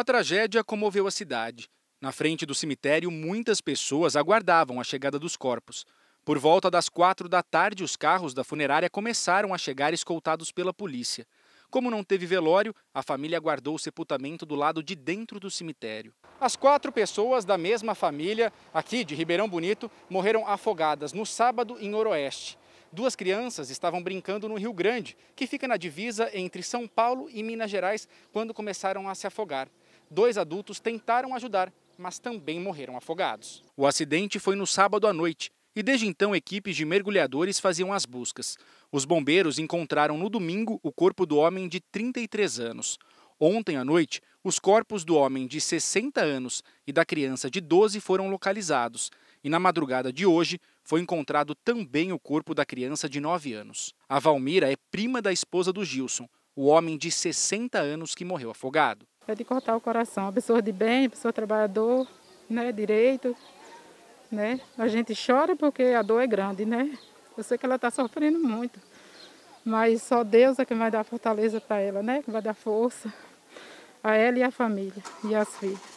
A tragédia comoveu a cidade. Na frente do cemitério, muitas pessoas aguardavam a chegada dos corpos. Por volta das quatro da tarde, os carros da funerária começaram a chegar escoltados pela polícia. Como não teve velório, a família aguardou o sepultamento do lado de dentro do cemitério. As quatro pessoas da mesma família, aqui de Ribeirão Bonito, morreram afogadas no sábado em Oroeste. Duas crianças estavam brincando no Rio Grande, que fica na divisa entre São Paulo e Minas Gerais, quando começaram a se afogar. Dois adultos tentaram ajudar, mas também morreram afogados. O acidente foi no sábado à noite e desde então equipes de mergulhadores faziam as buscas. Os bombeiros encontraram no domingo o corpo do homem de 33 anos. Ontem à noite, os corpos do homem de 60 anos e da criança de 12 foram localizados. E na madrugada de hoje, foi encontrado também o corpo da criança de 9 anos. A Valmira é prima da esposa do Gilson, o homem de 60 anos que morreu afogado é de cortar o coração. A pessoa de bem, a pessoa trabalhador, né, direito, né? A gente chora porque a dor é grande, né? Eu sei que ela está sofrendo muito, mas só Deus é que vai dar fortaleza para ela, né? Que vai dar força a ela e a família e as filhas.